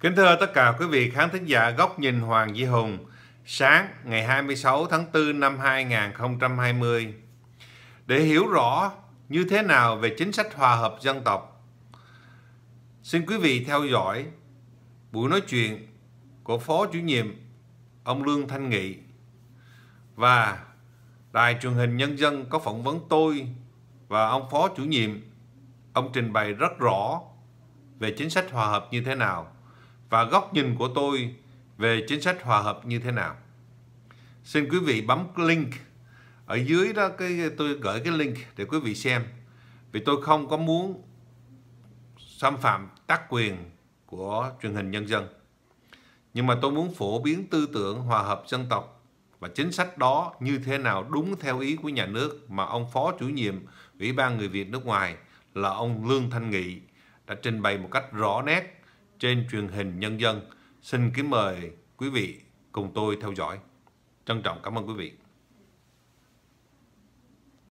Kính thưa tất cả quý vị khán thính giả Góc nhìn Hoàng Duy Hùng, sáng ngày 26 tháng 4 năm 2020. Để hiểu rõ như thế nào về chính sách hòa hợp dân tộc, xin quý vị theo dõi buổi nói chuyện của Phó Chủ nhiệm ông Lương Thanh Nghị và Đài truyền hình Nhân dân có phỏng vấn tôi và ông Phó Chủ nhiệm. Ông trình bày rất rõ về chính sách hòa hợp như thế nào và góc nhìn của tôi về chính sách hòa hợp như thế nào. Xin quý vị bấm link ở dưới đó cái tôi gửi cái link để quý vị xem. Vì tôi không có muốn xâm phạm tác quyền của truyền hình nhân dân. Nhưng mà tôi muốn phổ biến tư tưởng hòa hợp dân tộc và chính sách đó như thế nào đúng theo ý của nhà nước mà ông Phó chủ nhiệm Ủy ban Người Việt nước ngoài là ông Lương Thanh Nghị đã trình bày một cách rõ nét trên truyền hình nhân dân. Xin kính mời quý vị cùng tôi theo dõi. Trân trọng cảm ơn quý vị.